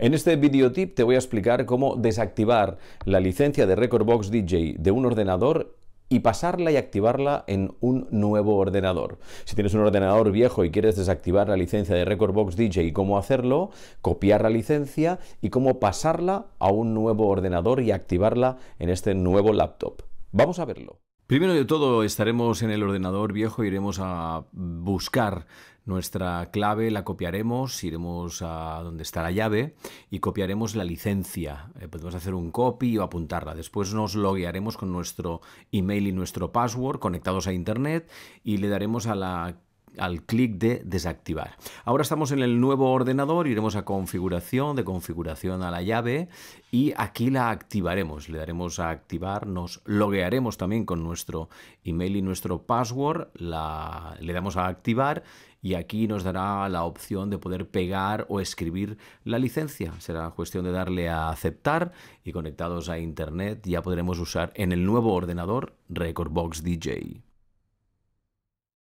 En este videotip te voy a explicar cómo desactivar la licencia de Recordbox DJ de un ordenador y pasarla y activarla en un nuevo ordenador. Si tienes un ordenador viejo y quieres desactivar la licencia de Recordbox DJ y cómo hacerlo, copiar la licencia y cómo pasarla a un nuevo ordenador y activarla en este nuevo laptop. Vamos a verlo. Primero de todo, estaremos en el ordenador viejo, iremos a buscar nuestra clave, la copiaremos, iremos a donde está la llave y copiaremos la licencia. Eh, podemos hacer un copy o apuntarla. Después nos loguearemos con nuestro email y nuestro password conectados a internet y le daremos a la al clic de desactivar. Ahora estamos en el nuevo ordenador, iremos a configuración, de configuración a la llave y aquí la activaremos. Le daremos a activar, nos loguearemos también con nuestro email y nuestro password, le damos a activar y aquí nos dará la opción de poder pegar o escribir la licencia. Será cuestión de darle a aceptar y conectados a internet ya podremos usar en el nuevo ordenador Recordbox DJ.